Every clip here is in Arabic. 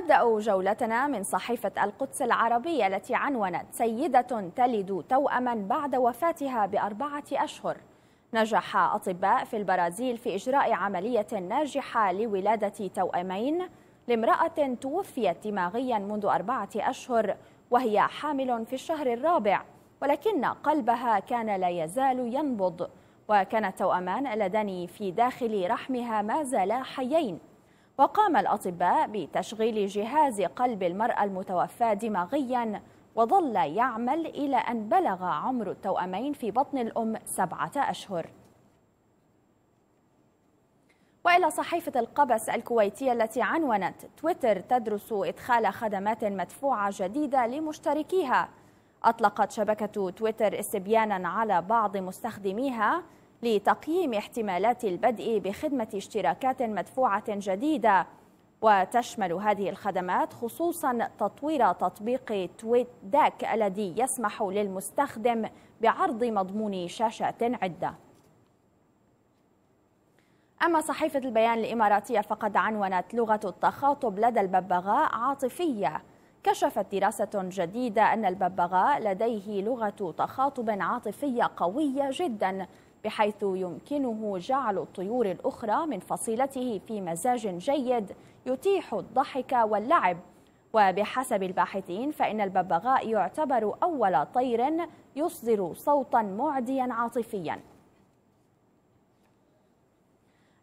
نبدأ جولتنا من صحيفة القدس العربية التي عنونت سيدة تلد توأما بعد وفاتها بأربعة أشهر نجح أطباء في البرازيل في إجراء عملية ناجحة لولادة توأمين لامرأة توفيت دماغيا منذ أربعة أشهر وهي حامل في الشهر الرابع ولكن قلبها كان لا يزال ينبض وكان التوأمان اللذان في داخل رحمها ما زالا حيين وقام الأطباء بتشغيل جهاز قلب المرأة المتوفاة دماغياً وظل يعمل إلى أن بلغ عمر التوأمين في بطن الأم سبعة أشهر وإلى صحيفة القبس الكويتية التي عنونت تويتر تدرس إدخال خدمات مدفوعة جديدة لمشتركيها أطلقت شبكة تويتر استبيانا على بعض مستخدميها لتقييم احتمالات البدء بخدمة اشتراكات مدفوعة جديدة وتشمل هذه الخدمات خصوصا تطوير تطبيق تويت داك الذي يسمح للمستخدم بعرض مضمون شاشات عدة أما صحيفة البيان الإماراتية فقد عنونت لغة التخاطب لدى الببغاء عاطفية كشفت دراسة جديدة أن الببغاء لديه لغة تخاطب عاطفية قوية جداً بحيث يمكنه جعل الطيور الأخرى من فصيلته في مزاج جيد يتيح الضحك واللعب وبحسب الباحثين فإن الببغاء يعتبر أول طير يصدر صوتا معديا عاطفيا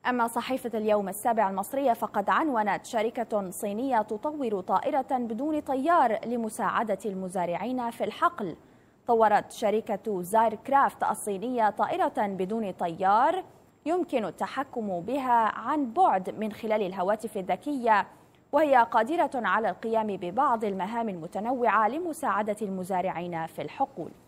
أما صحيفة اليوم السابع المصرية فقد عنونت شركة صينية تطور طائرة بدون طيار لمساعدة المزارعين في الحقل طورت شركة زاير كرافت الصينية طائرة بدون طيار يمكن التحكم بها عن بعد من خلال الهواتف الذكية وهي قادرة على القيام ببعض المهام المتنوعة لمساعدة المزارعين في الحقول